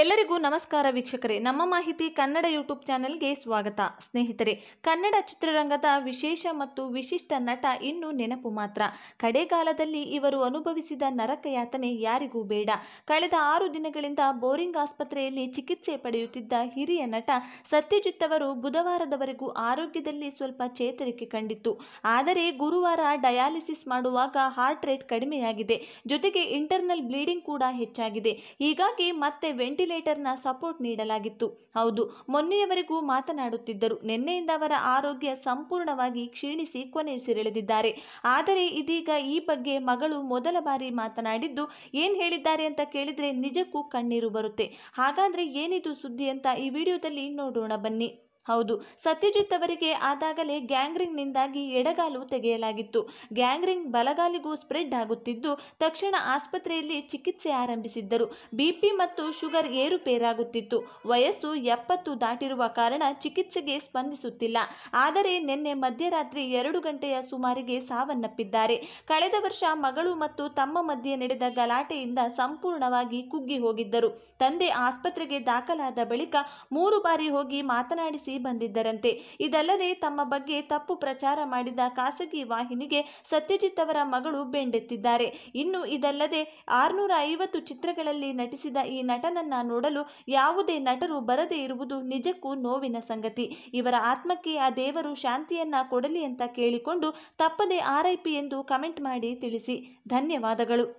ಎಲ್ಲರಿಗೂ ನಮಸ್ಕಾರ ವೀಕ್ಷಕರೇ ನಮ್ಮ ಮಾಹಿತಿ ಕನ್ನಡ ಯೂಟ್ಯೂಬ್ ಚಾನೆಲ್ಗೆ ಸ್ವಾಗತ ಸ್ನೇಹಿತರೆ ಕನ್ನಡ ಚಿತ್ರರಂಗದ ವಿಶೇಷ ಮತ್ತು ವಿಶಿಷ್ಟ ನಟ ಇನ್ನು ನೆನಪು ಮಾತ್ರ ಕಡೆಗಾಲದಲ್ಲಿ ಇವರು ಅನುಭವಿಸಿದ ನರಕಯಾತನೆ ಯಾರಿಗೂ ಬೇಡ ಕಳೆದ ಆರು ದಿನಗಳಿಂದ ಬೋರಿಂಗ್ ಆಸ್ಪತ್ರೆಯಲ್ಲಿ ಚಿಕಿತ್ಸೆ ಪಡೆಯುತ್ತಿದ್ದ ಹಿರಿಯ ನಟ ಸತ್ಯಜಿತ್ ಅವರು ಬುಧವಾರದವರೆಗೂ ಆರೋಗ್ಯದಲ್ಲಿ ಸ್ವಲ್ಪ ಚೇತರಿಕೆ ಕಂಡಿತ್ತು ಆದರೆ ಗುರುವಾರ ಡಯಾಲಿಸಿಸ್ ಮಾಡುವಾಗ ಹಾರ್ಟ್ ರೇಟ್ ಕಡಿಮೆಯಾಗಿದೆ ಜೊತೆಗೆ ಇಂಟರ್ನಲ್ ಬ್ಲೀಡಿಂಗ್ ಕೂಡ ಹೆಚ್ಚಾಗಿದೆ ಹೀಗಾಗಿ ಮತ್ತೆ ವೆಂಟಿ ವೆಂಟಿಲೇಟರ್ನ ಸಪೋರ್ಟ್ ನೀಡಲಾಗಿತ್ತು ಹೌದು ಮೊನ್ನೆಯವರೆಗೂ ಮಾತನಾಡುತ್ತಿದ್ದರು ನಿನ್ನೆಯಿಂದ ಅವರ ಆರೋಗ್ಯ ಸಂಪೂರ್ಣವಾಗಿ ಕ್ಷೀಣಿಸಿ ಕೊನೆಯುಸಿರೆಳೆದಿದ್ದಾರೆ ಆದರೆ ಇದೀಗ ಈ ಬಗ್ಗೆ ಮಗಳು ಮೊದಲ ಬಾರಿ ಮಾತನಾಡಿದ್ದು ಏನ್ ಹೇಳಿದ್ದಾರೆ ಅಂತ ಕೇಳಿದ್ರೆ ನಿಜಕ್ಕೂ ಕಣ್ಣೀರು ಬರುತ್ತೆ ಹಾಗಾದ್ರೆ ಏನಿದು ಸುದ್ದಿ ಅಂತ ಈ ವಿಡಿಯೋದಲ್ಲಿ ನೋಡೋಣ ಬನ್ನಿ ಹೌದು ಸತ್ಯಜಿತ್ ಅವರಿಗೆ ಆದಾಗಲೇ ಗ್ಯಾಂಗ್ರಿಂಗ್ನಿಂದಾಗಿ ಎಡಗಾಲು ತೆಗೆಯಲಾಗಿತ್ತು ಗ್ಯಾಂಗ್ರಿಂಗ್ ಬಲಗಾಲಿಗೂ ಸ್ಪ್ರೆಡ್ ಆಗುತ್ತಿದ್ದು ತಕ್ಷಣ ಆಸ್ಪತ್ರೆಯಲ್ಲಿ ಚಿಕಿತ್ಸೆ ಆರಂಭಿಸಿದ್ದರು ಬಿಪಿ ಮತ್ತು ಶುಗರ್ ಏರುಪೇರಾಗುತ್ತಿತ್ತು ವಯಸ್ಸು ಎಪ್ಪತ್ತು ದಾಟಿರುವ ಕಾರಣ ಚಿಕಿತ್ಸೆಗೆ ಸ್ಪಂದಿಸುತ್ತಿಲ್ಲ ಆದರೆ ನಿನ್ನೆ ಮಧ್ಯರಾತ್ರಿ ಎರಡು ಗಂಟೆಯ ಸುಮಾರಿಗೆ ಸಾವನ್ನಪ್ಪಿದ್ದಾರೆ ಕಳೆದ ವರ್ಷ ಮಗಳು ಮತ್ತು ತಮ್ಮ ಮಧ್ಯೆ ನಡೆದ ಗಲಾಟೆಯಿಂದ ಸಂಪೂರ್ಣವಾಗಿ ಕುಗ್ಗಿ ಹೋಗಿದ್ದರು ತಂದೆ ಆಸ್ಪತ್ರೆಗೆ ದಾಖಲಾದ ಬಳಿಕ ಮೂರು ಬಾರಿ ಹೋಗಿ ಮಾತನಾಡಿಸಿ ಬಂದಿದ್ದರಂತೆ ಇದಲ್ಲದೆ ತಮ್ಮ ಬಗ್ಗೆ ತಪ್ಪು ಪ್ರಚಾರ ಮಾಡಿದ ಖಾಸಗಿ ವಾಹಿನಿಗೆ ಸತ್ಯಜಿತ್ ಅವರ ಮಗಳು ಬೆಂಡೆತ್ತಿದ್ದಾರೆ ಇನ್ನು ಇದಲ್ಲದೆ ಆರುನೂರ ಐವತ್ತು ಚಿತ್ರಗಳಲ್ಲಿ ನಟಿಸಿದ ಈ ನಟನನ್ನ ನೋಡಲು ಯಾವುದೇ ನಟರು ಬರದೇ ಇರುವುದು ನಿಜಕ್ಕೂ ನೋವಿನ ಸಂಗತಿ ಇವರ ಆತ್ಮಕ್ಕೆ ಆ ದೇವರು ಶಾಂತಿಯನ್ನ ಕೊಡಲಿ ಅಂತ ಕೇಳಿಕೊಂಡು ತಪ್ಪದೆ ಆರ್ಐಪಿ ಎಂದು ಕಮೆಂಟ್ ಮಾಡಿ ತಿಳಿಸಿ ಧನ್ಯವಾದಗಳು